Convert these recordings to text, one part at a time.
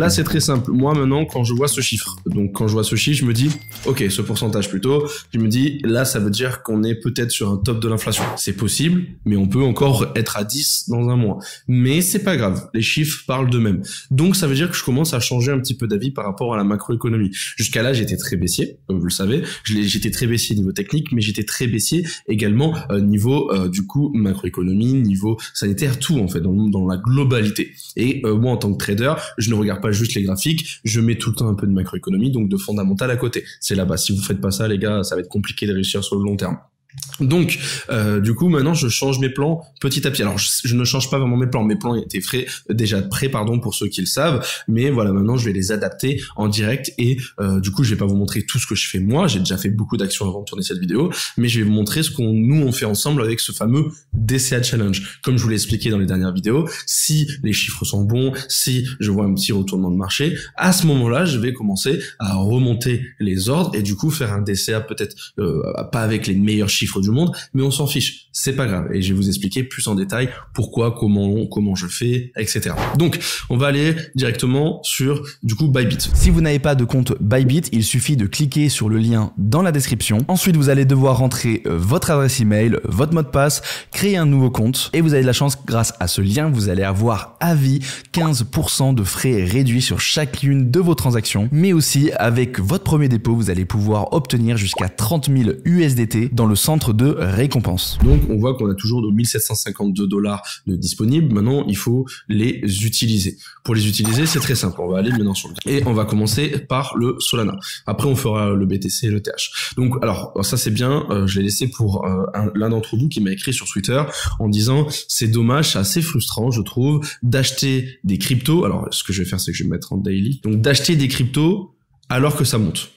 Là, c'est très simple. Moi, maintenant, quand je vois ce chiffre, donc quand je vois ce chiffre, je me dis, ok, ce pourcentage plutôt, je me dis, là, ça veut dire qu'on est peut-être sur un top de l'inflation. C'est possible, mais on peut encore être à 10 dans un mois. Mais c'est pas grave. Les chiffres parlent d'eux-mêmes. Donc, ça veut dire que je commence à changer un petit peu d'avis par rapport à la macroéconomie. Jusqu'à là, j'étais très baissier, vous le savez. J'étais très baissier niveau technique, mais j'étais très baissier également euh, niveau, euh, du coup, macroéconomie, niveau sanitaire, tout, en fait, dans, la globalité. Et euh, moi, en tant que trader, je ne regarde pas juste les graphiques, je mets tout le temps un peu de macroéconomie, donc de fondamental à côté. C'est là-bas. Si vous faites pas ça, les gars, ça va être compliqué de réussir sur le long terme. Donc, euh, du coup, maintenant, je change mes plans petit à petit. Alors, je, ne change pas vraiment mes plans. Mes plans étaient frais, euh, déjà prêts, pardon, pour ceux qui le savent. Mais voilà, maintenant, je vais les adapter en direct. Et euh, du coup, je vais pas vous montrer tout ce que je fais moi. J'ai déjà fait beaucoup d'actions avant de tourner cette vidéo. Mais je vais vous montrer ce qu'on nous, on fait ensemble avec ce fameux DCA Challenge. Comme je vous l'ai expliqué dans les dernières vidéos, si les chiffres sont bons, si je vois un petit retournement de marché, à ce moment-là, je vais commencer à remonter les ordres et du coup, faire un DCA peut-être pas avec les meilleurs chiffres du monde, mais on s'en fiche. C'est pas grave. Et je vais vous expliquer plus en détail pourquoi, comment, comment je fais, etc. Donc, on va aller directement sur, du coup, Bybit. Si vous n'avez pas de compte Bybit, il suffit de cliquer sur le lien dans la description. Ensuite, vous allez devoir rentrer euh, votre adresse email, votre mot de passe, créer un nouveau compte. Et vous avez de la chance, grâce à ce lien, vous allez avoir à vie 15% de frais réduits sur chacune de vos transactions. Mais aussi, avec votre premier dépôt, vous allez pouvoir obtenir jusqu'à 30 000 USDT dans le sens de récompense. Donc on voit qu'on a toujours nos 1752 dollars de disponibles. Maintenant, il faut les utiliser. Pour les utiliser, c'est très simple. On va aller maintenant sur le et on va commencer par le Solana. Après, on fera le BTC et le TH. Donc alors ça c'est bien. Euh, je l'ai laissé pour euh, l'un d'entre vous qui m'a écrit sur Twitter en disant c'est dommage, c'est assez frustrant, je trouve, d'acheter des cryptos. Alors ce que je vais faire, c'est que je vais mettre en daily. Donc d'acheter des cryptos alors que ça monte.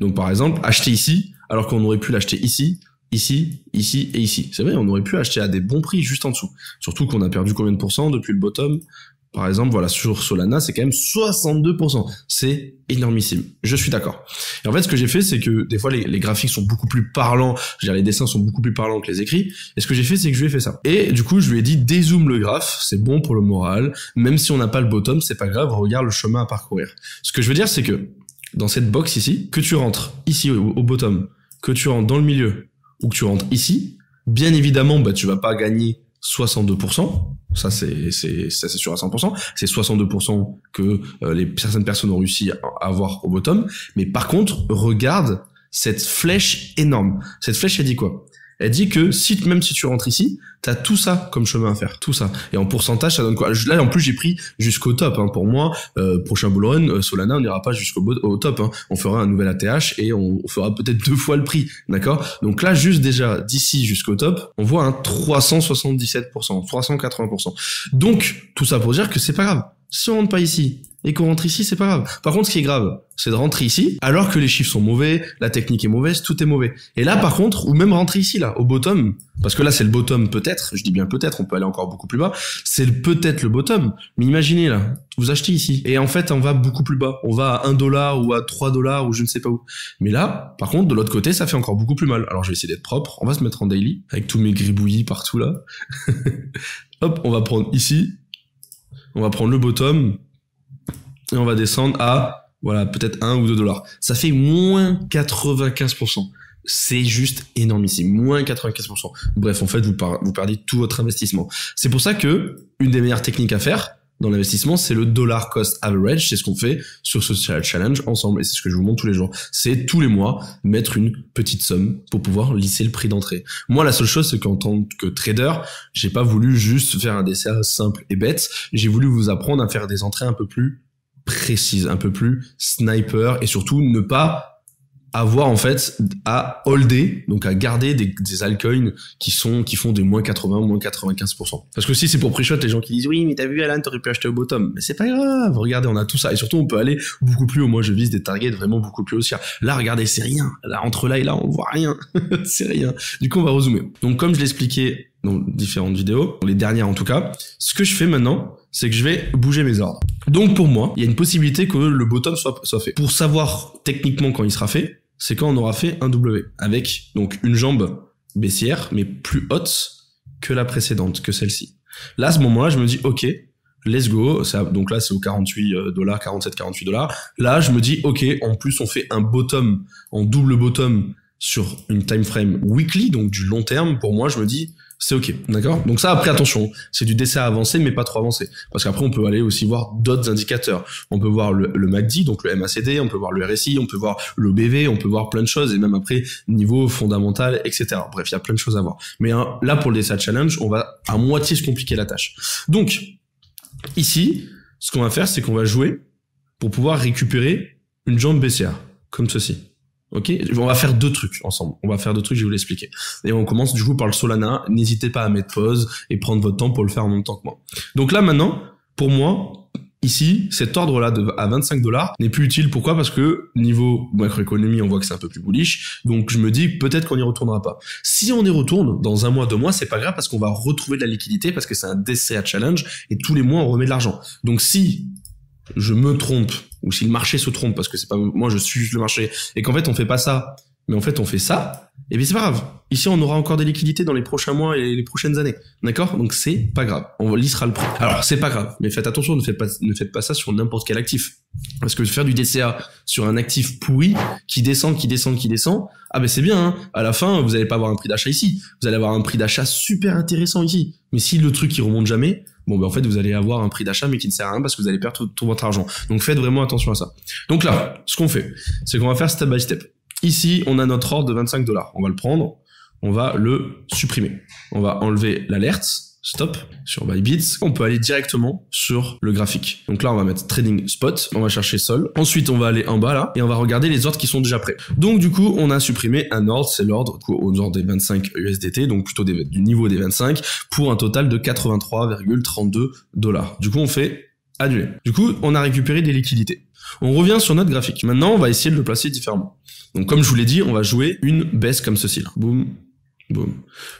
Donc par exemple, acheter ici alors qu'on aurait pu l'acheter ici ici, ici et ici. C'est vrai, on aurait pu acheter à des bons prix juste en dessous. Surtout qu'on a perdu combien de pourcents depuis le bottom Par exemple, voilà, sur Solana, c'est quand même 62%. C'est énormissime. Je suis d'accord. Et en fait, ce que j'ai fait, c'est que des fois, les, graphiques sont beaucoup plus parlants. Je veux dire, les dessins sont beaucoup plus parlants que les écrits. Et ce que j'ai fait, c'est que je lui ai fait ça. Et du coup, je lui ai dit, dézoome le graphe. C'est bon pour le moral. Même si on n'a pas le bottom, c'est pas grave. Regarde le chemin à parcourir. Ce que je veux dire, c'est que dans cette box ici, que tu rentres ici au bottom, que tu rentres dans le milieu, ou que tu rentres ici, bien évidemment, bah, tu vas pas gagner 62%. Ça, c'est, c'est, ça, c'est sûr à 100%. C'est 62% que euh, les, certaines personnes ont réussi à avoir au bottom. Mais par contre, regarde cette flèche énorme. Cette flèche, elle dit quoi? Elle dit que si, même si tu rentres ici, t'as tout ça comme chemin à faire, tout ça. Et en pourcentage, ça donne quoi Là, en plus, j'ai pris jusqu'au top. Hein. Pour moi, euh, prochain Boulogne, euh, Solana, on n'ira pas jusqu'au top. Hein. On fera un nouvel ATH et on, fera peut-être deux fois le prix, d'accord Donc là, juste déjà d'ici jusqu'au top, on voit un 377%, 380%. Donc, tout ça pour dire que c'est pas grave. Si on rentre pas ici, et qu'on rentre ici, c'est pas grave. Par contre, ce qui est grave, c'est de rentrer ici, alors que les chiffres sont mauvais, la technique est mauvaise, tout est mauvais. Et là, par contre, ou même rentrer ici, là, au bottom, parce que là, c'est le bottom peut-être, je dis bien peut-être, on peut aller encore beaucoup plus bas, c'est peut-être le bottom, mais imaginez là, vous achetez ici, et en fait, on va beaucoup plus bas, on va à 1 dollar ou à 3 dollars ou je ne sais pas où. Mais là, par contre, de l'autre côté, ça fait encore beaucoup plus mal. Alors, je vais essayer d'être propre, on va se mettre en daily, avec tous mes gribouillis partout là. Hop, on va prendre ici, on va prendre le bottom, et on va descendre à voilà peut-être 1 ou 2 dollars. Ça fait moins 95%. C'est juste énorme énormissime, moins 95%. Bref, en fait, vous, vous perdez tout votre investissement. C'est pour ça que une des meilleures techniques à faire, dans l'investissement, c'est le dollar cost average. C'est ce qu'on fait sur Social challenge ensemble et c'est ce que je vous montre tous les jours. C'est tous les mois mettre une petite somme pour pouvoir lisser le prix d'entrée. Moi, la seule chose, c'est qu'en tant que trader, j'ai pas voulu juste faire un dessert simple et bête. J'ai voulu vous apprendre à faire des entrées un peu plus précise, un peu plus sniper et surtout ne pas avoir en fait à holder, donc à garder des, des altcoins qui sont qui font des moins 80 moins 95%. Parce que si c'est pour pre-shot, les gens qui disent oui mais t'as vu Alan t'aurais pu acheter au bottom, mais c'est pas grave. Regardez on a tout ça et surtout on peut aller beaucoup plus haut. Moi je vise des targets vraiment beaucoup plus haussières. Là regardez c'est rien. Là entre là et là on voit rien, c'est rien. Du coup on va rezoomer. Donc comme je l'expliquais dans différentes vidéos, les dernières en tout cas, ce que je fais maintenant, c'est que je vais bouger mes ordres. Donc pour moi, il y a une possibilité que le bottom soit, soit fait. Pour savoir techniquement quand il sera fait, c'est quand on aura fait un W, avec donc une jambe baissière, mais plus haute que la précédente, que celle-ci. Là, à ce moment-là, je me dis, ok, let's go. Ça, donc là, c'est au 48 euh, dollars, 47, 48 dollars. Là, je me dis, ok, en plus, on fait un bottom, en double bottom sur une time frame weekly, donc du long terme. Pour moi, je me dis, c'est ok, d'accord Donc ça, après, attention, c'est du DCA avancé, mais pas trop avancé. Parce qu'après, on peut aller aussi voir d'autres indicateurs. On peut voir le, le, MACD, donc le MACD, on peut voir le RSI, on peut voir le BV, on peut voir plein de choses, et même après, niveau fondamental, etc. Bref, il y a plein de choses à voir. Mais hein, là, pour le DCA Challenge, on va à moitié se compliquer la tâche. Donc, ici, ce qu'on va faire, c'est qu'on va jouer pour pouvoir récupérer une jambe BCA, comme ceci. Ok, on va faire deux trucs ensemble. On va faire deux trucs, je vais vous l'expliquer. Et on commence du coup par le Solana. N'hésitez pas à mettre pause et prendre votre temps pour le faire en même temps que moi. Donc là maintenant, pour moi, Ici, cet ordre-là à 25 dollars n'est plus utile. Pourquoi Parce que niveau macroéconomie, on voit que c'est un peu plus bullish. Donc je me dis peut-être qu'on n'y retournera pas. Si on y retourne dans un mois, deux mois, c'est pas grave parce qu'on va retrouver de la liquidité parce que c'est un DCA challenge et tous les mois on remet de l'argent. Donc si je me trompe ou si le marché se trompe parce que c'est pas moi je suis le marché et qu'en fait on fait pas ça mais en fait on fait ça et eh bien c'est pas grave ici on aura encore des liquidités dans les prochains mois et les prochaines années d'accord donc c'est pas grave on lissera le prix alors c'est pas grave mais faites attention ne faites pas ne faites pas ça sur n'importe quel actif parce que faire du DCA sur un actif pourri qui descend qui descend qui descend ah ben c'est bien hein. à la fin vous allez pas avoir un prix d'achat ici vous allez avoir un prix d'achat super intéressant ici mais si le truc il remonte jamais bon ben en fait vous allez avoir un prix d'achat mais qui ne sert à rien parce que vous allez perdre tout, votre argent. Donc faites vraiment attention à ça. Donc là, ce qu'on fait, c'est qu'on va faire step by step. Ici, on a notre ordre de 25 dollars. On va le prendre, on va le supprimer. On va enlever l'alerte, stop sur Bybit, on peut aller directement sur le graphique. Donc là, on va mettre trading spot, on va chercher sol. Ensuite, on va aller en bas là et on va regarder les ordres qui sont déjà prêts. Donc du coup, on a supprimé un ordre, c'est l'ordre au nord des 25 USDT, donc plutôt du niveau des 25, pour un total de 83,32 dollars. Du coup, on fait annuler. Du coup, on a récupéré des liquidités. On revient sur notre graphique. Maintenant, on va essayer de le placer différemment. Donc comme je vous l'ai dit, on va jouer une baisse comme ceci Boum,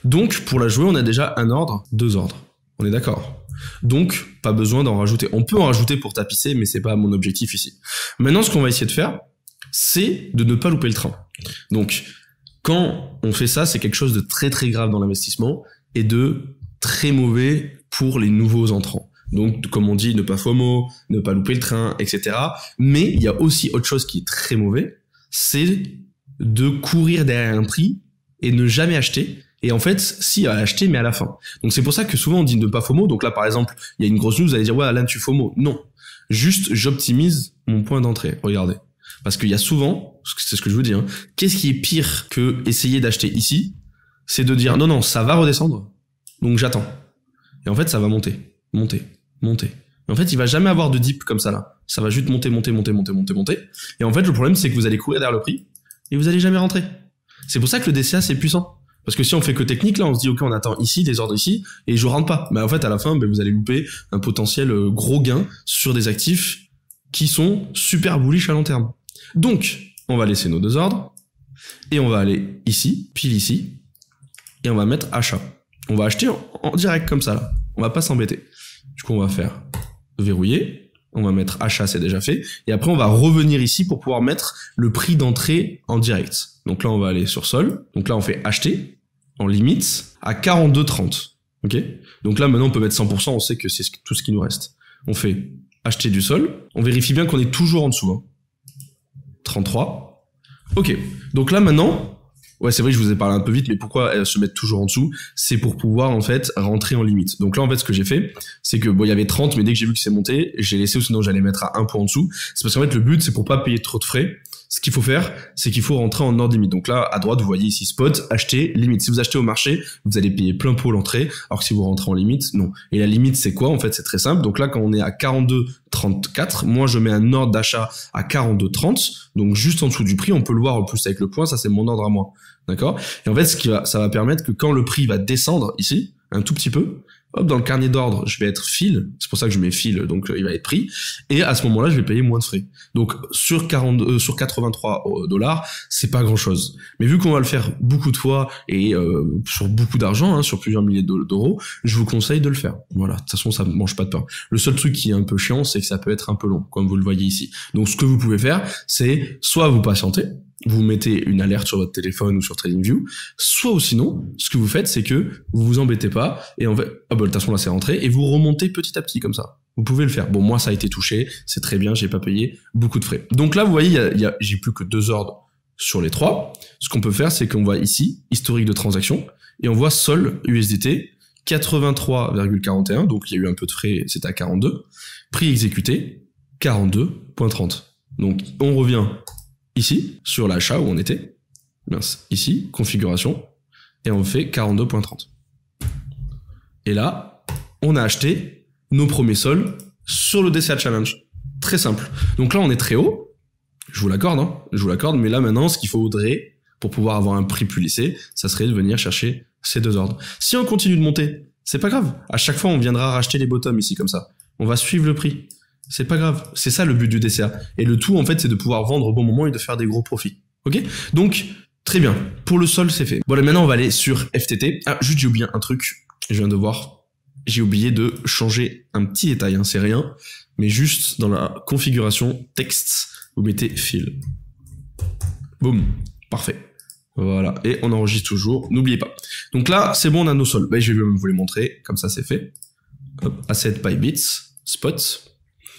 donc, pour la jouer, on a déjà un ordre, deux ordres. On est d'accord. Donc, pas besoin d'en rajouter. On peut en rajouter pour tapisser, mais c'est pas mon objectif ici. Maintenant, ce qu'on va essayer de faire, c'est de ne pas louper le train. Donc, quand on fait ça, c'est quelque chose de très très grave dans l'investissement et de très mauvais pour les nouveaux entrants. Donc, comme on dit, ne pas FOMO, ne pas louper le train, etc. Mais il y a aussi autre chose qui est très mauvais, c'est de courir derrière un prix et ne jamais acheter. Et en fait, si à acheter, mais à la fin. Donc c'est pour ça que souvent on dit ne pas FOMO. Donc là, par exemple, il y a une grosse news, vous allez dire ouais, Alain, tu FOMO. Non, juste j'optimise mon point d'entrée. Regardez, parce qu'il y a souvent, c'est ce que je vous dis, hein, qu'est-ce qui est pire que essayer d'acheter ici C'est de dire non, non, ça va redescendre, donc j'attends. Et en fait, ça va monter, monter, monter. Mais en fait, il va jamais avoir de dip comme ça là. Ça va juste monter, monter, monter, monter, monter, monter. Et en fait, le problème, c'est que vous allez courir derrière le prix et vous allez jamais rentrer. C'est pour ça que le DCA c'est puissant. Parce que si on fait que technique, là, on se dit, OK, on attend ici, des ordres ici, et je rentre pas. Mais en fait, à la fin, ben, vous allez louper un potentiel euh, gros gain sur des actifs qui sont super bullish à long terme. Donc, on va laisser nos deux ordres, et on va aller ici, pile ici, et on va mettre achat. On va acheter en, direct comme ça, là. On va pas s'embêter. Du coup, on va faire verrouiller, on va mettre achat, c'est déjà fait. Et après, on va revenir ici pour pouvoir mettre le prix d'entrée en direct. Donc là, on va aller sur sol. Donc là, on fait acheter en limite à 42,30. OK Donc là, maintenant, on peut mettre 100%. On sait que c'est tout ce qui nous reste. On fait acheter du sol. On vérifie bien qu'on est toujours en dessous. 33. Hein. OK. Donc là, maintenant, Ouais, c'est vrai je vous ai parlé un peu vite, mais pourquoi se mettre toujours en dessous C'est pour pouvoir en fait rentrer en limite. Donc là, en fait, ce que j'ai fait, c'est que bon, il y avait 30, mais dès que j'ai vu que c'est monté, j'ai laissé ou sinon j'allais mettre à un point en dessous. C'est parce qu'en fait, le but, c'est pour pas payer trop de frais ce qu'il faut faire, c'est qu'il faut rentrer en ordre limite. Donc là, à droite, vous voyez ici spot, acheter, limite. Si vous achetez au marché, vous allez payer plein pot l'entrée, alors que si vous rentrez en limite, non. Et la limite, c'est quoi En fait, c'est très simple. Donc là, quand on est à 42,34, Moi, je mets un ordre d'achat à 42,30. Donc, juste en dessous du prix, on peut le voir en plus avec le point. Ça, c'est mon ordre à moi. D'accord? Et en fait, ce qui va, ça va permettre que quand le prix va descendre ici, un tout petit peu, Hop, dans le carnet d'ordre, je vais être fil. C'est pour ça que je mets fil, donc euh, il va être pris. Et à ce moment-là, je vais payer moins de frais. Donc sur 40, euh, sur 83 euh, dollars, c'est pas grand-chose. Mais vu qu'on va le faire beaucoup de fois et sur beaucoup d'argent, hein, sur plusieurs milliers d'euros, je vous conseille de le faire. Voilà. De toute façon, ça ne mange pas de pain. Le seul truc qui est un peu chiant, c'est que ça peut être un peu long, comme vous le voyez ici. Donc ce que vous pouvez faire, c'est soit vous patientez, vous mettez une alerte sur votre téléphone ou sur TradingView, soit ou sinon, ce que vous faites, c'est que vous vous embêtez pas et en fait, ah bah, façon là c'est rentré et vous remontez petit à petit comme ça. Vous pouvez le faire. Bon, moi ça a été touché, c'est très bien, j'ai pas payé beaucoup de frais. Donc là, vous voyez, j'ai plus que deux ordres sur les trois. Ce qu'on peut faire, c'est qu'on voit ici historique de transaction et on voit sol USDT 83,41, donc il y a eu un peu de frais, c'est à 42. Prix exécuté 42,30. Donc on revient ici, sur l'achat où on était, mince, ici, configuration, et on fait 42.30. Et là, on a acheté nos premiers sols sur le DCA Challenge. Très simple. Donc là, on est très haut. Je vous l'accorde, hein. je vous l'accorde, mais là maintenant, ce qu'il faudrait pour pouvoir avoir un prix plus lissé, ça serait de venir chercher ces deux ordres. Si on continue de monter, c'est pas grave. À chaque fois, on viendra racheter les bottoms ici comme ça. On va suivre le prix. C'est pas grave. C'est ça le but du DCA. Et le tout, en fait, c'est de pouvoir vendre au bon moment et de faire des gros profits. Ok Donc, très bien. Pour le sol, c'est fait. Voilà, maintenant, on va aller sur FTT. Ah, juste, j'ai oublié un truc. Je viens de voir. J'ai oublié de changer un petit détail. Hein, c'est rien. Mais juste dans la configuration texte, vous mettez fil. Boum. Parfait. Voilà, et on enregistre toujours, n'oubliez pas. Donc là, c'est bon, on a nos sols. Ben, je vais vous les montrer, comme ça c'est fait. asset by bits, spot.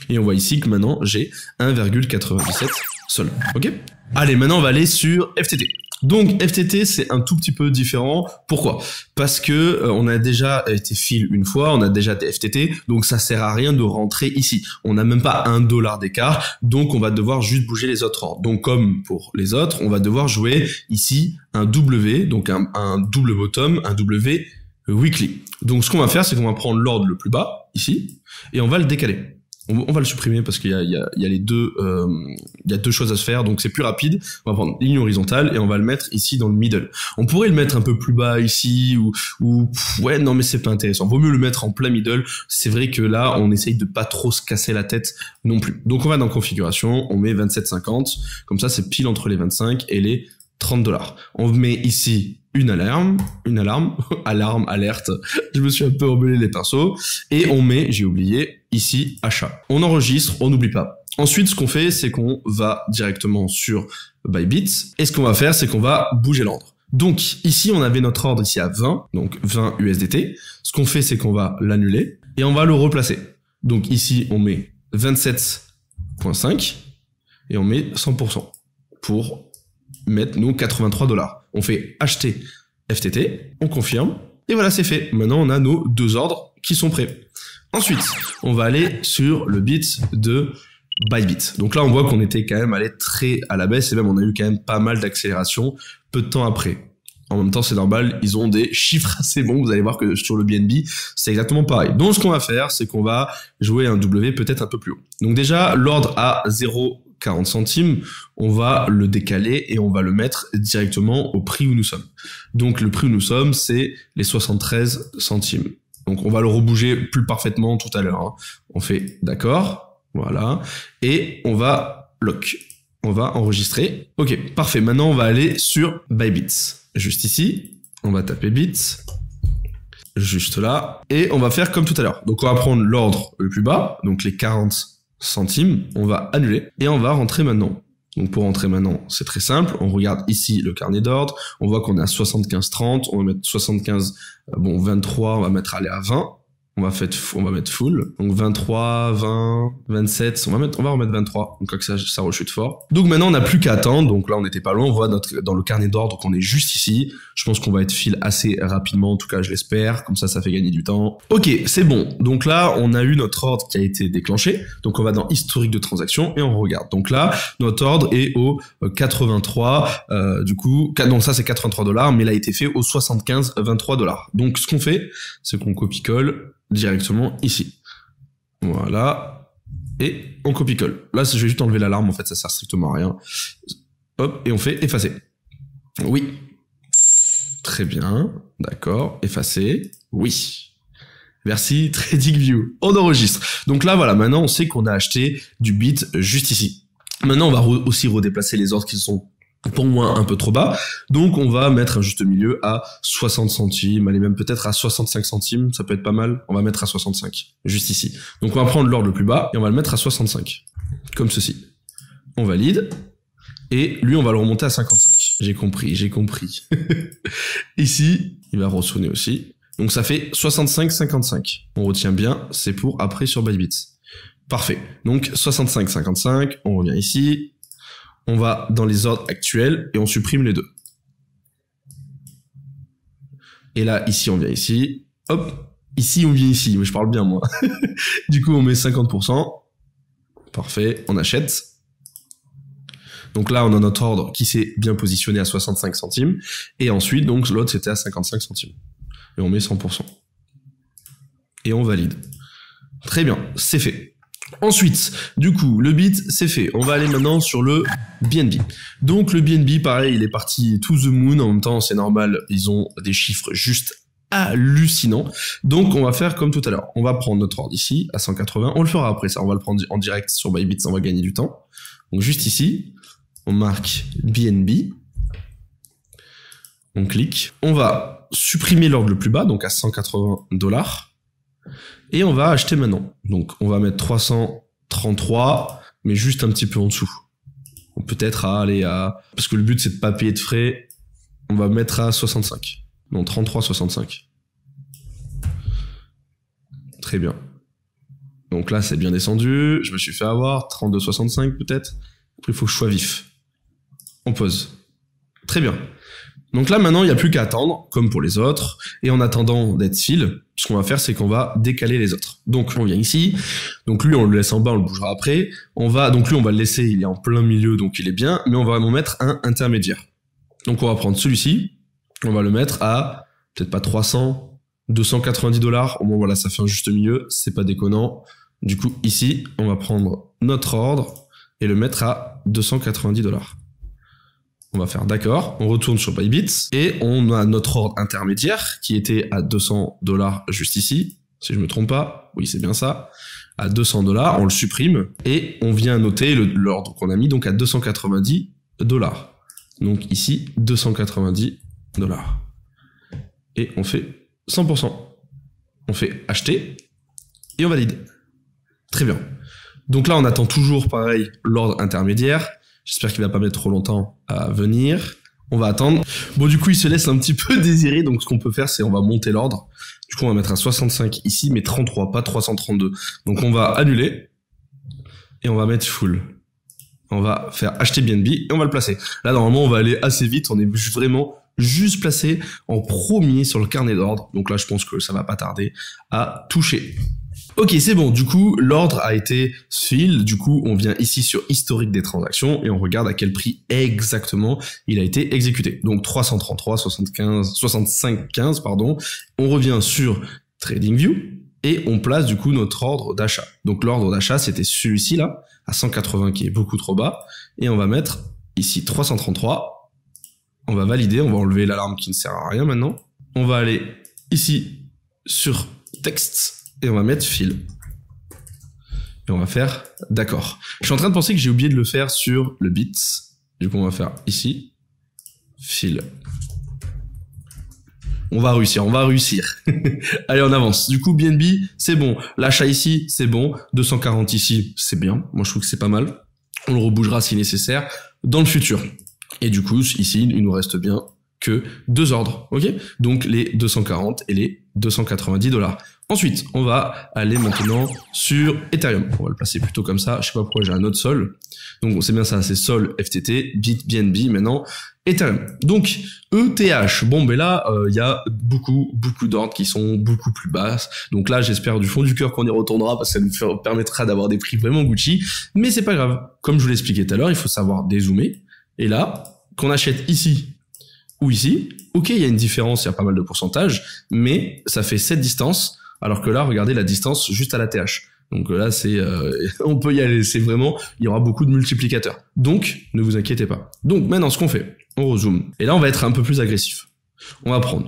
Et on voit ici que maintenant j'ai 1,97 sol. Ok Allez, maintenant on va aller sur FTT. Donc FTT c'est un tout petit peu différent. Pourquoi Parce que euh, on a déjà été fil une fois, on a déjà été FTT, donc ça sert à rien de rentrer ici. On n'a même pas un dollar d'écart, donc on va devoir juste bouger les autres ordres. Donc comme pour les autres, on va devoir jouer ici un W, donc un, un double bottom, un W weekly. Donc ce qu'on va faire, c'est qu'on va prendre l'ordre le plus bas ici et on va le décaler on, va le supprimer parce qu'il y a, les deux, euh, il y a deux choses à se faire, donc c'est plus rapide. On va prendre ligne horizontale et on va le mettre ici dans le middle. On pourrait le mettre un peu plus bas ici ou, ou ouais, non mais c'est pas intéressant. Vaut mieux le mettre en plein middle. C'est vrai que là, on essaye de pas trop se casser la tête non plus. Donc on va dans configuration, on met 27,50. Comme ça, c'est pile entre les 25 et les 30 dollars. On met ici une alarme, une alarme, alarme, alerte. Je me suis un peu remêlé les pinceaux. Et on met, j'ai oublié, ici achat. On enregistre, on n'oublie pas. Ensuite, ce qu'on fait, c'est qu'on va directement sur Bybit. Et ce qu'on va faire, c'est qu'on va bouger l'ordre. Donc ici, on avait notre ordre ici à 20, donc 20 USDT. Ce qu'on fait, c'est qu'on va l'annuler et on va le replacer. Donc ici, on met 27.5 et on met 100% pour mettre nos 83 dollars. On fait acheter FTT, on confirme et voilà, c'est fait. Maintenant, on a nos deux ordres qui sont prêts. Ensuite, on va aller sur le bit de Bybit. Donc là, on voit qu'on était quand même allé très à la baisse et même on a eu quand même pas mal d'accélération peu de temps après. En même temps, c'est normal, ils ont des chiffres assez bons. Vous allez voir que sur le BNB, c'est exactement pareil. Donc, ce qu'on va faire, c'est qu'on va jouer un W peut-être un peu plus haut. Donc déjà, l'ordre à 0,40 centimes, on va le décaler et on va le mettre directement au prix où nous sommes. Donc, le prix où nous sommes, c'est les 73 centimes. Donc on va le rebouger plus parfaitement tout à l'heure. Hein. On fait d'accord, voilà, et on va lock. On va enregistrer. Ok, parfait. Maintenant on va aller sur by bits. Juste ici, on va taper bits. Juste là. Et on va faire comme tout à l'heure. Donc on va prendre l'ordre le plus bas, donc les 40 centimes. On va annuler. Et on va rentrer maintenant donc pour entrer maintenant, c'est très simple. On regarde ici le carnet d'ordre. On voit qu'on est à 75-30. On va mettre 75, euh, bon 23, on va mettre aller à 20 on va, fait, on va mettre full. Donc 23, 20, 27, on va, mettre, on va remettre 23. Donc comme ça, ça rechute fort. Donc maintenant on n'a plus qu'à attendre. Donc là on n'était pas loin, on voit notre, dans le carnet d'ordre qu'on est juste ici. Je pense qu'on va être fil assez rapidement, en tout cas je l'espère. Comme ça ça fait gagner du temps. Ok, c'est bon. Donc là on a eu notre ordre qui a été déclenché. Donc on va dans historique de transaction et on regarde. Donc là notre ordre est au 83, euh, euh, du coup, donc ça c'est 83 dollars, mais il a été fait au 75, 23 dollars. Donc ce qu'on fait, c'est qu'on copie-colle directement ici. Voilà. Et on copie-colle. Là, je vais juste enlever l'alarme, en fait, ça sert strictement à rien. Hop, et on fait effacer. Oui. Très bien. D'accord. Effacer. Oui. Merci TradingView. On enregistre. Donc là, voilà, maintenant, on sait qu'on a acheté du bit euh, juste ici. Maintenant, on va aussi redéplacer les ordres qui sont pour moi un peu trop bas. Donc on va mettre un juste milieu à 60 centimes, allez même peut-être à 65 centimes, ça peut être pas mal. On va mettre à 65, juste ici. Donc on va prendre l'ordre le plus bas et on va le mettre à 65, comme ceci. On valide. Et lui, on va le remonter à 55. J'ai compris, j'ai compris. ici, il va retourner aussi. Donc ça fait 65-55. On retient bien, c'est pour après sur Bybit. Parfait. Donc 65-55, on revient ici, on va dans les ordres actuels et on supprime les deux. Et là, ici, on vient ici. Hop, ici, on vient ici. Mais je parle bien, moi. du coup, on met 50%. Parfait, on achète. Donc là, on a notre ordre qui s'est bien positionné à 65 centimes. Et ensuite, donc, l'autre, c'était à 55 centimes. Et on met 100%. Et on valide. Très bien, c'est fait. Ensuite, du coup, le bit, c'est fait. On va aller maintenant sur le BNB. Donc le BNB, pareil, il est parti to the moon. En même temps, c'est normal, ils ont des chiffres juste hallucinants. Donc on va faire comme tout à l'heure. On va prendre notre ordre ici, à 180. On le fera après ça. On va le prendre en direct sur Bybit, on va gagner du temps. Donc juste ici, on marque BNB. On clique. On va supprimer l'ordre le plus bas, donc à 180 dollars. Et on va acheter maintenant. Donc, on va mettre 333, mais juste un petit peu en dessous. Peut-être à aller à... Parce que le but, c'est de pas payer de frais. On va mettre à 65. Non, 3365. Très bien. Donc là, c'est bien descendu. Je me suis fait avoir. 32,65 peut-être. il faut que je sois vif. On pose. Très bien. Donc là, maintenant, il n'y a plus qu'à attendre, comme pour les autres. Et en attendant d'être fil, ce qu'on va faire, c'est qu'on va décaler les autres. Donc, on vient ici. Donc lui, on le laisse en bas, on le bougera après. On va, donc lui, on va le laisser, il est en plein milieu, donc il est bien. Mais on va vraiment mettre un intermédiaire. Donc on va prendre celui-ci. On va le mettre à, peut-être pas 300, 290 dollars. Au moins, voilà, ça fait un juste milieu. C'est pas déconnant. Du coup, ici, on va prendre notre ordre et le mettre à 290 dollars on va faire d'accord, on retourne sur Bybit et on a notre ordre intermédiaire qui était à 200 dollars juste ici, si je me trompe pas. Oui, c'est bien ça. À 200 dollars, on le supprime et on vient noter l'ordre qu'on a mis donc à 290 dollars. Donc ici 290 dollars. Et on fait 100%. On fait acheter et on valide. Très bien. Donc là, on attend toujours pareil l'ordre intermédiaire J'espère qu'il va pas mettre trop longtemps à venir. On va attendre. Bon, du coup, il se laisse un petit peu désirer. Donc, ce qu'on peut faire, c'est on va monter l'ordre. Du coup, on va mettre à 65 ici, mais 33, pas 332. Donc, on va annuler. Et on va mettre full. On va faire acheter BNB et on va le placer. Là, normalement, on va aller assez vite. On est vraiment juste placé en premier sur le carnet d'ordre. Donc là, je pense que ça va pas tarder à toucher. Ok, c'est bon. Du coup, l'ordre a été fil. Du coup, on vient ici sur historique des transactions et on regarde à quel prix exactement il a été exécuté. Donc 333, 75, 65, 15, pardon. On revient sur TradingView et on place du coup notre ordre d'achat. Donc l'ordre d'achat, c'était celui-ci là, à 180 qui est beaucoup trop bas. Et on va mettre ici 333. On va valider, on va enlever l'alarme qui ne sert à rien maintenant. On va aller ici sur texte et on va mettre fil. Et on va faire d'accord. Je suis en train de penser que j'ai oublié de le faire sur le bits. Du coup, on va faire ici, fil. On va réussir, on va réussir. Allez, on avance. Du coup, BNB, c'est bon. L'achat ici, c'est bon. 240 ici, c'est bien. Moi, je trouve que c'est pas mal. On le rebougera si nécessaire dans le futur. Et du coup, ici, il nous reste bien que deux ordres, ok Donc les 240 et les 290 dollars. Ensuite, on va aller maintenant sur Ethereum. On va le placer plutôt comme ça. Je sais pas pourquoi j'ai un autre sol. Donc, c'est bien ça, c'est sol, FTT, BIT, BNB maintenant. Ethereum. Donc, ETH. Bon, ben là, euh, il y a beaucoup, beaucoup d'ordres qui sont beaucoup plus basses. Donc là, j'espère du fond du cœur qu'on y retournera parce que ça nous permettra d'avoir des prix vraiment Gucci. Mais c'est pas grave. Comme je vous l'expliquais tout à l'heure, il faut savoir dézoomer. Et là, qu'on achète ici ou ici, ok, il y a une différence, il y a pas mal de pourcentages, mais ça fait cette distance alors que là, regardez la distance juste à la TH. Donc euh, là, c'est, euh, on peut y aller. C'est vraiment, il y aura beaucoup de multiplicateurs. Donc, ne vous inquiétez pas. Donc maintenant, ce qu'on fait, on rezoome. Et là, on va être un peu plus agressif. On va prendre.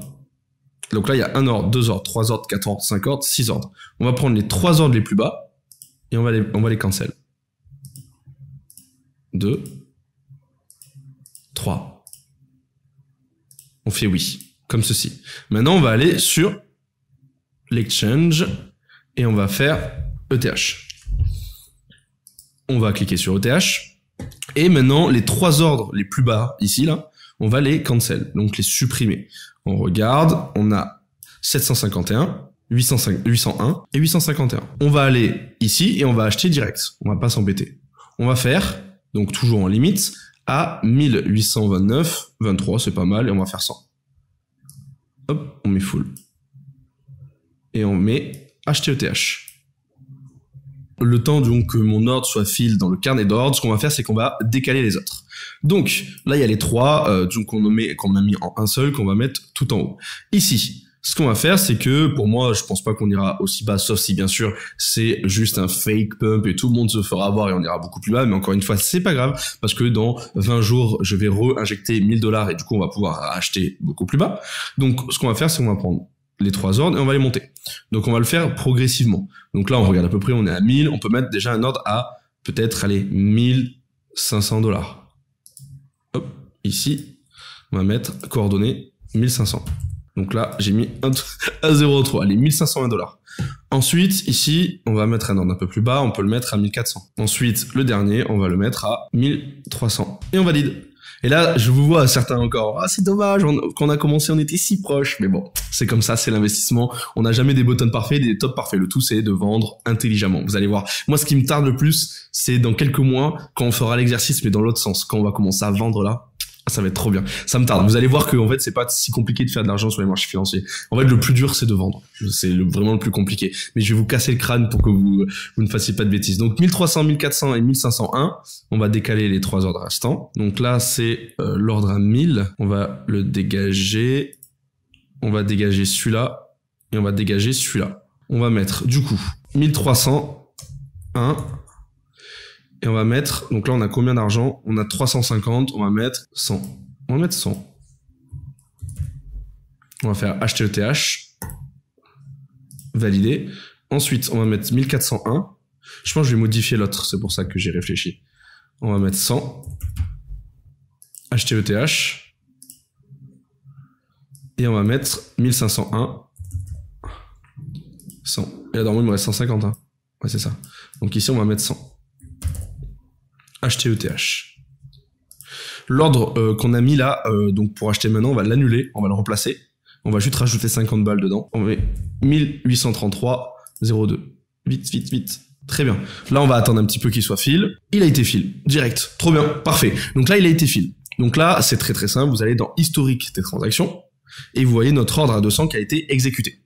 Donc là, il y a un ordre, deux ordres, trois ordres, quatre ordres, cinq ordres, six ordres. On va prendre les trois ordres les plus bas et on va les, on va les cancel. 2, 3. On fait oui, comme ceci. Maintenant, on va aller sur l'exchange et on va faire ETH. On va cliquer sur ETH. Et maintenant, les trois ordres les plus bas, ici, là, on va les cancel, donc les supprimer. On regarde, on a 751, 805, 801 et 851. On va aller ici et on va acheter direct. On va pas s'embêter. On va faire, donc toujours en limite, à 1829, 23, c'est pas mal, et on va faire 100. Hop, on met full et on met HTETH. E le temps donc que mon ordre soit fil dans le carnet d'ordre, ce qu'on va faire, c'est qu'on va décaler les autres. Donc là, il y a les trois euh, qu'on a mis en un seul, qu'on va mettre tout en haut. Ici, ce qu'on va faire, c'est que pour moi, je pense pas qu'on ira aussi bas, sauf si bien sûr c'est juste un fake pump et tout le monde se fera avoir et on ira beaucoup plus bas. Mais encore une fois, c'est pas grave parce que dans 20 jours, je vais re-injecter 1000 dollars et du coup, on va pouvoir acheter beaucoup plus bas. Donc, ce qu'on va faire, c'est qu'on va prendre les trois ordres et on va les monter. Donc on va le faire progressivement. Donc là, on regarde à peu près, on est à 1000, on peut mettre déjà un ordre à peut-être, allez, 1500 dollars. Hop, ici, on va mettre coordonnées 1500. Donc là, j'ai mis un à 0,3, allez, 1520$. dollars. Ensuite, ici, on va mettre un ordre un peu plus bas, on peut le mettre à 1400. Ensuite, le dernier, on va le mettre à 1300. Et on valide. Et là, je vous vois certains encore. Ah, c'est dommage. On, quand on a commencé, on était si proche. Mais bon, c'est comme ça, c'est l'investissement. On n'a jamais des buttons parfaits, des tops parfaits. Le tout, c'est de vendre intelligemment. Vous allez voir. Moi, ce qui me tarde le plus, c'est dans quelques mois, quand on fera l'exercice, mais dans l'autre sens, quand on va commencer à vendre là, ah, ça va être trop bien. Ça me tarde. Vous allez voir que en fait, c'est pas si compliqué de faire de l'argent sur les marchés financiers. En fait, le plus dur, c'est de vendre. C'est vraiment le plus compliqué. Mais je vais vous casser le crâne pour que vous, vous ne fassiez pas de bêtises. Donc 1300, 1400 et 1501. On va décaler les trois ordres restants. Donc là, c'est euh, l'ordre à 1000. On va le dégager. On va dégager celui-là et on va dégager celui-là. On va mettre du coup 1300, 1, et on va mettre, donc là on a combien d'argent On a 350, on va mettre 100. On va mettre 100. On va faire HTETH, valider. Ensuite, on va mettre 1401. Je pense que je vais modifier l'autre, c'est pour ça que j'ai réfléchi. On va mettre 100, HTETH, et on va mettre 1501, 100. Et là, normalement, il me reste 150. Hein. Ouais, c'est ça. Donc ici, on va mettre 100. HTETH. E L'ordre euh, qu'on a mis là, euh, donc pour acheter maintenant, on va l'annuler, on va le remplacer. On va juste rajouter 50 balles dedans. On met 1833,02, Vite, vite, vite. Très bien. Là, on va attendre un petit peu qu'il soit fil. Il a été fil. Direct. Trop bien. Parfait. Donc là, il a été fil. Donc là, c'est très très simple. Vous allez dans historique des transactions et vous voyez notre ordre à 200 qui a été exécuté.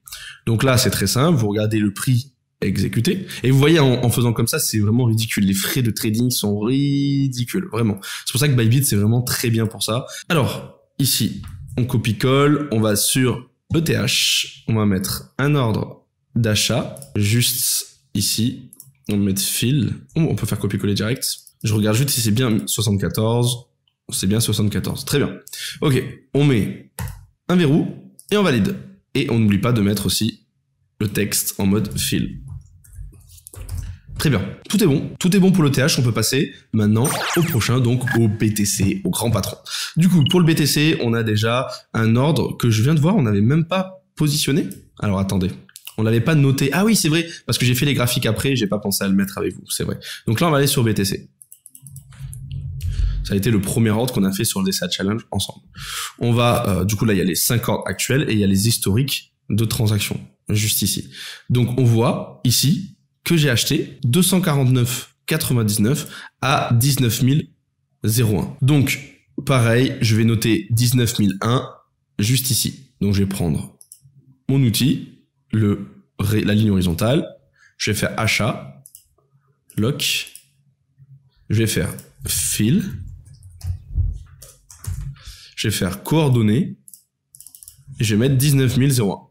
Donc là, c'est très simple. Vous regardez le prix exécuter. Et vous voyez, en, faisant comme ça, c'est vraiment ridicule. Les frais de trading sont ridicules, vraiment. C'est pour ça que Bybit, c'est vraiment très bien pour ça. Alors, ici, on copie-colle, on va sur ETH, on va mettre un ordre d'achat, juste ici, on va mettre fil, on peut faire copier-coller direct. Je regarde juste si c'est bien 74, c'est bien 74, très bien. Ok, on met un verrou et on valide. Et on n'oublie pas de mettre aussi le texte en mode fil. Très bien. Tout est bon. Tout est bon pour le TH. On peut passer maintenant au prochain, donc au BTC, au grand patron. Du coup, pour le BTC, on a déjà un ordre que je viens de voir. On n'avait même pas positionné. Alors attendez. On l'avait pas noté. Ah oui, c'est vrai. Parce que j'ai fait les graphiques après. J'ai pas pensé à le mettre avec vous. C'est vrai. Donc là, on va aller sur BTC. Ça a été le premier ordre qu'on a fait sur le DSA Challenge ensemble. On va, euh, du coup, là, il y a les 5 ordres actuels et il y a les historiques de transactions. Juste ici. Donc, on voit ici que j'ai acheté 249,99 à 19.001. Donc, pareil, je vais noter 19.001 juste ici. Donc, je vais prendre mon outil, la ligne horizontale, je vais faire achat, lock, je vais faire fil, je vais faire coordonnées, et je vais mettre 19001.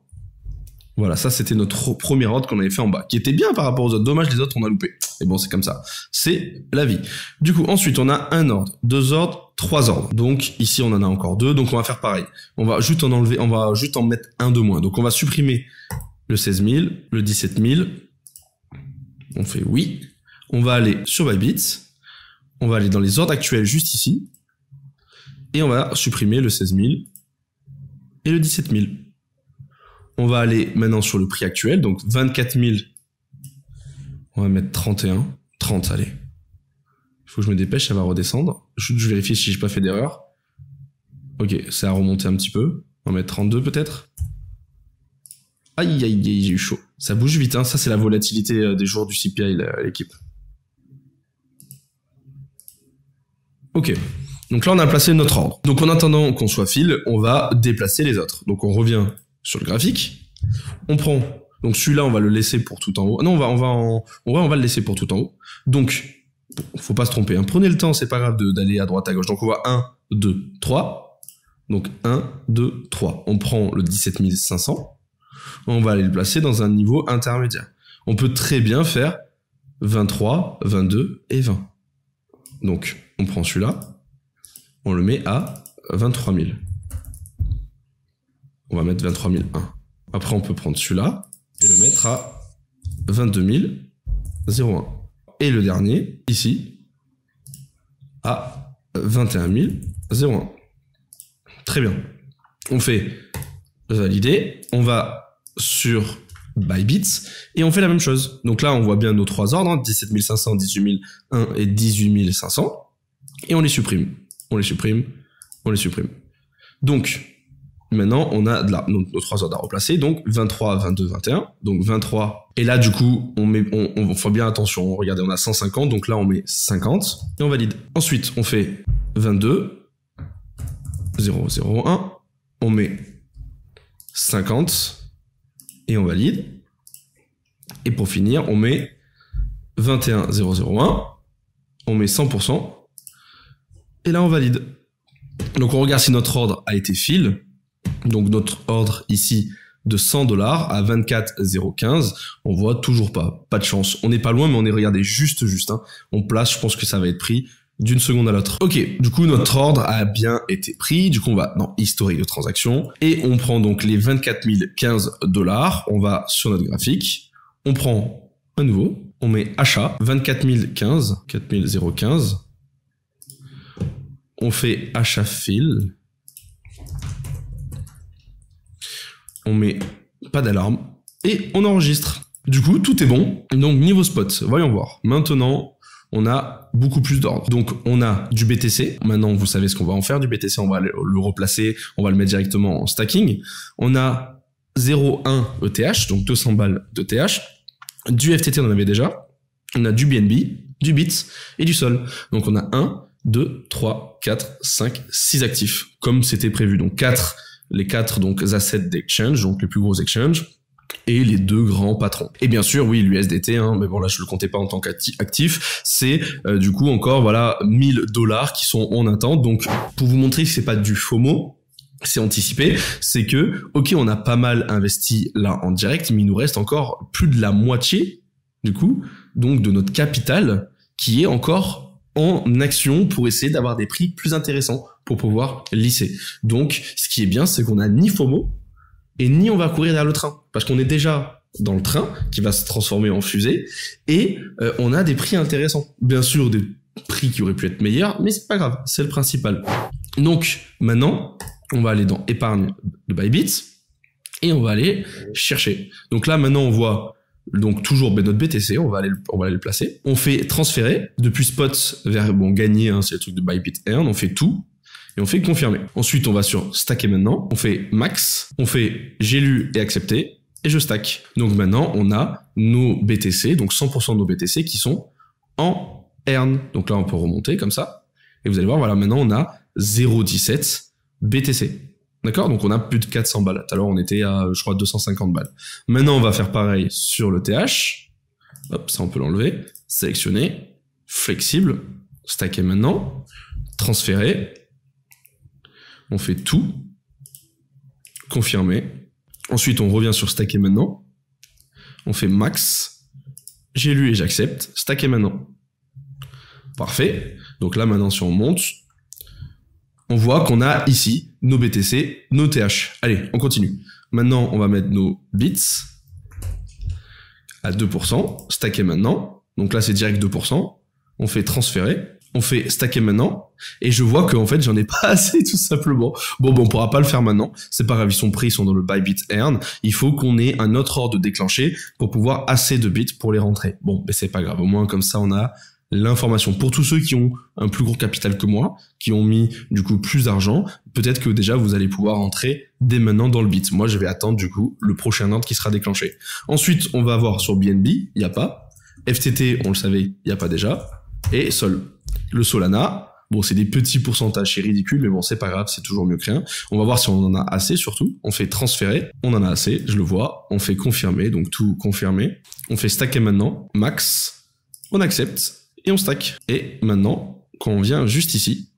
Voilà, ça c'était notre premier ordre qu'on avait fait en bas, qui était bien par rapport aux autres. Dommage, les autres on a loupé. Et bon, c'est comme ça. C'est la vie. Du coup, ensuite on a un ordre, deux ordres, trois ordres. Donc ici on en a encore deux, donc on va faire pareil. On va juste en enlever, on va juste en mettre un de moins. Donc on va supprimer le 16 000, le 17 000. On fait oui. On va aller sur Bybit. On va aller dans les ordres actuels juste ici. Et on va supprimer le 16 000 et le 17 000. On va aller maintenant sur le prix actuel, donc 24 000. On va mettre 31. 30, allez. Il Faut que je me dépêche, ça va redescendre. Je, vérifie si j'ai pas fait d'erreur. Ok, ça a remonté un petit peu. On va mettre 32 peut-être. Aïe, aïe, aïe, j'ai eu chaud. Ça bouge vite, hein. ça c'est la volatilité euh, des jours du CPI, l'équipe. Ok. Donc là, on a placé notre ordre. Donc en attendant qu'on soit fil, on va déplacer les autres. Donc on revient sur le graphique. On prend donc celui-là, on va le laisser pour tout en haut. Non, on va, on va, on va, on va le laisser pour tout en haut. Donc, faut pas se tromper. Hein. Prenez le temps, c'est pas grave d'aller à droite, à gauche. Donc on voit 1, 2, 3. Donc 1, 2, 3. On prend le 17500. On va aller le placer dans un niveau intermédiaire. On peut très bien faire 23, 22 et 20. Donc on prend celui-là. On le met à 23 000 on va mettre 23001. Après, on peut prendre celui-là et le mettre à 22001. Et le dernier, ici, à 21001. Très bien. On fait valider. On va sur Bybits et on fait la même chose. Donc là, on voit bien nos trois ordres, 17500, hein. 18001 et 18500. Et on les supprime. On les supprime. On les supprime. Donc, Maintenant, on a nos, trois ordres à replacer, donc 23, 22, 21. Donc 23. Et là, du coup, on, met, on, on fait bien attention. Regardez, on a 150, donc là, on met 50 et on valide. Ensuite, on fait 22, 0, 0, 1. On met 50 et on valide. Et pour finir, on met 21, 0, 0, 1. On met 100%. Et là, on valide. Donc, on regarde si notre ordre a été fil donc notre ordre ici de 100 dollars à 24,015. On voit toujours pas, pas de chance. On n'est pas loin, mais on est regardé juste, juste. Hein. On place, je pense que ça va être pris d'une seconde à l'autre. Ok, du coup notre ordre a bien été pris, du coup on va dans historique de transaction, et on prend donc les 24,015$, dollars, on va sur notre graphique, on prend à nouveau, on met achat, 24,015$, 4015, on fait achat fil, on met pas d'alarme et on enregistre. Du coup, tout est bon. Donc, niveau spot, voyons voir. Maintenant, on a beaucoup plus d'ordre. Donc on a du BTC, maintenant vous savez ce qu'on va en faire du BTC, on va le replacer, on va le mettre directement en stacking. On a 0,1 ETH, donc 200 balles d'ETH. Du FTT on en avait déjà. On a du BNB, du BITS et du SOL. Donc on a 1, 2, 3, 4, 5, 6 actifs, comme c'était prévu. Donc 4 les quatre donc assets d'exchange, donc les plus gros exchanges, et les deux grands patrons. Et bien sûr, oui, l'USDT, hein, mais bon là je le comptais pas en tant qu'actif, c'est euh, du coup encore voilà 1000 dollars qui sont en attente. Donc pour vous montrer que c'est pas du FOMO, c'est anticipé, c'est que ok on a pas mal investi là en direct, mais il nous reste encore plus de la moitié du coup donc de notre capital qui est encore en action pour essayer d'avoir des prix plus intéressants pour pouvoir lisser. Donc, ce qui est bien, c'est qu'on a ni FOMO et ni on va courir derrière le train parce qu'on est déjà dans le train qui va se transformer en fusée et euh, on a des prix intéressants. Bien sûr, des prix qui auraient pu être meilleurs, mais c'est pas grave, c'est le principal. Donc, maintenant, on va aller dans épargne de Bybit et on va aller chercher. Donc là, maintenant, on voit donc toujours notre BTC, on va aller, on va aller le placer. On fait transférer depuis spot vers bon gagner, hein, c'est le truc de Bybit Earn. On fait tout et on fait confirmer. Ensuite, on va sur stacker maintenant, on fait max, on fait j'ai lu et accepté, et je stack. Donc maintenant, on a nos BTC, donc 100% de nos BTC qui sont en earn. Donc là, on peut remonter comme ça. Et vous allez voir, voilà, maintenant, on a 0,17 BTC. D'accord Donc on a plus de 400 balles. Tout à l'heure, on était à, je crois, 250 balles. Maintenant, on va faire pareil sur le TH. Hop, ça, on peut l'enlever. Sélectionner. Flexible. Stacker maintenant. Transférer on fait tout, confirmé Ensuite, on revient sur stacker maintenant. On fait max, j'ai lu et j'accepte, stacker maintenant. Parfait. Donc là, maintenant, si on monte, on voit qu'on a ici nos BTC, nos TH. Allez, on continue. Maintenant, on va mettre nos bits à 2%, stacker maintenant. Donc là, c'est direct 2%. On fait transférer on fait stacker maintenant et je vois que en fait j'en ai pas assez tout simplement. Bon bon on pourra pas le faire maintenant, c'est pas grave, ils sont pris, ils sont dans le buy bit earn, il faut qu'on ait un autre ordre déclenché pour pouvoir assez de bits pour les rentrer. Bon, mais c'est pas grave, au moins comme ça on a l'information. Pour tous ceux qui ont un plus gros capital que moi, qui ont mis du coup plus d'argent, peut-être que déjà vous allez pouvoir entrer dès maintenant dans le bit. Moi je vais attendre du coup le prochain ordre qui sera déclenché. Ensuite on va voir sur BNB, il n'y a pas. FTT on le savait, il n'y a pas déjà. Et Sol le Solana. Bon, c'est des petits pourcentages, c'est ridicule, mais bon, c'est pas grave, c'est toujours mieux que rien. On va voir si on en a assez surtout. On fait transférer, on en a assez, je le vois. On fait confirmer, donc tout confirmé. On fait stacker maintenant, max. On accepte et on stack. Et maintenant, quand on vient juste ici,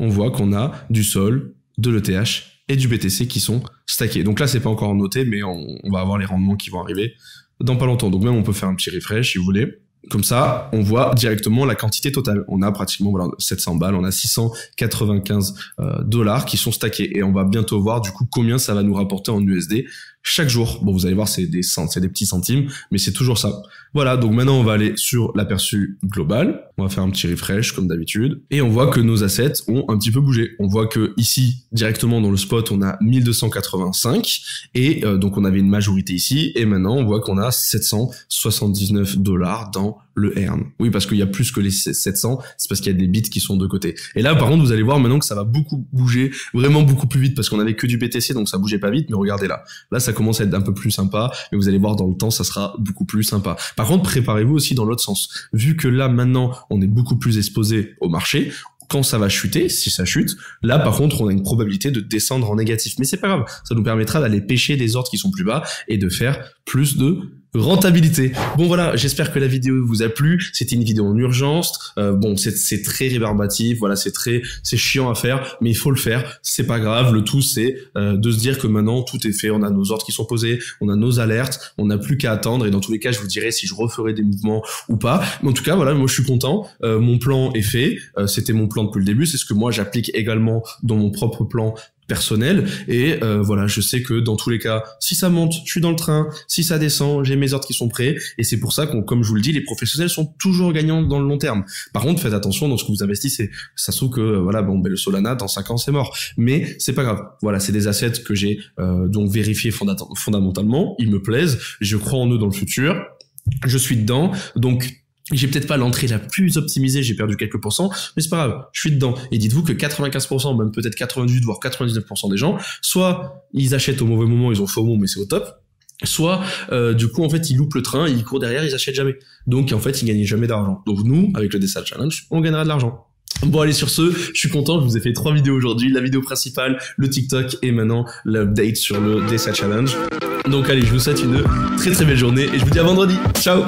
on voit qu'on a du sol, de l'ETH et du BTC qui sont stackés. Donc là, c'est pas encore noté, mais on, on va avoir les rendements qui vont arriver dans pas longtemps. Donc même, on peut faire un petit refresh si vous voulez. Comme ça, on voit directement la quantité totale. On a pratiquement 700 balles, on a 695 euh, dollars qui sont stackés et on va bientôt voir du coup combien ça va nous rapporter en USD chaque jour. Bon, vous allez voir, c'est des, c'est des petits centimes, mais c'est toujours ça. Voilà, donc maintenant, on va aller sur l'aperçu global. On va faire un petit refresh, comme d'habitude. Et on voit que nos assets ont un petit peu bougé. On voit que ici, directement dans le spot, on a 1285. Et euh, donc, on avait une majorité ici. Et maintenant, on voit qu'on a 779 dollars dans le Hern. Oui, parce qu'il y a plus que les 700, c'est parce qu'il y a des bits qui sont de côté. Et là, par contre, vous allez voir maintenant que ça va beaucoup bouger, vraiment beaucoup plus vite, parce qu'on avait que du BTC, donc ça bougeait pas vite, mais regardez là. Là, ça commence à être un peu plus sympa, Et vous allez voir dans le temps, ça sera beaucoup plus sympa. Par contre, préparez-vous aussi dans l'autre sens. Vu que là, maintenant, on est beaucoup plus exposé au marché, quand ça va chuter, si ça chute, là par contre on a une probabilité de descendre en négatif. Mais c'est pas grave, ça nous permettra d'aller pêcher des ordres qui sont plus bas et de faire plus de rentabilité. Bon voilà, j'espère que la vidéo vous a plu. C'était une vidéo en urgence. Euh, bon, c'est très rébarbatif, voilà, c'est très c'est chiant à faire, mais il faut le faire. C'est pas grave. Le tout c'est euh, de se dire que maintenant tout est fait. On a nos ordres qui sont posés, on a nos alertes, on n'a plus qu'à attendre. Et dans tous les cas, je vous dirai si je referai des mouvements ou pas. Mais en tout cas, voilà, moi je suis content. Euh, mon plan est fait. C'était mon plan depuis le début. C'est ce que moi j'applique également dans mon propre plan personnel. Et euh, voilà, je sais que dans tous les cas, si ça monte, je suis dans le train. Si ça descend, j'ai mes ordres qui sont prêts. Et c'est pour ça qu'on, comme je vous le dis, les professionnels sont toujours gagnants dans le long terme. Par contre, faites attention dans ce que vous investissez. Ça se trouve que euh, voilà, bon, ben le Solana dans 5 ans c'est mort. Mais c'est pas grave. Voilà, c'est des assets que j'ai euh, donc vérifié fondamentalement. Ils me plaisent. Je crois en eux dans le futur je suis dedans. Donc j'ai peut-être pas l'entrée la plus optimisée, j'ai perdu quelques pourcents, mais c'est pas grave, je suis dedans. Et dites-vous que 95%, même peut-être 98, voire 99% des gens, soit ils achètent au mauvais moment, ils ont faux mots, mais c'est au top, soit euh, du coup en fait ils loupent le train, ils courent derrière, ils achètent jamais. Donc en fait ils gagnent jamais d'argent. Donc nous, avec le Dessal Challenge, on gagnera de l'argent. Bon allez sur ce, je suis content, je vous ai fait trois vidéos aujourd'hui, la vidéo principale, le TikTok et maintenant l'update sur le Dessal Challenge. Donc allez, je vous souhaite une très très belle journée et je vous dis à vendredi. Ciao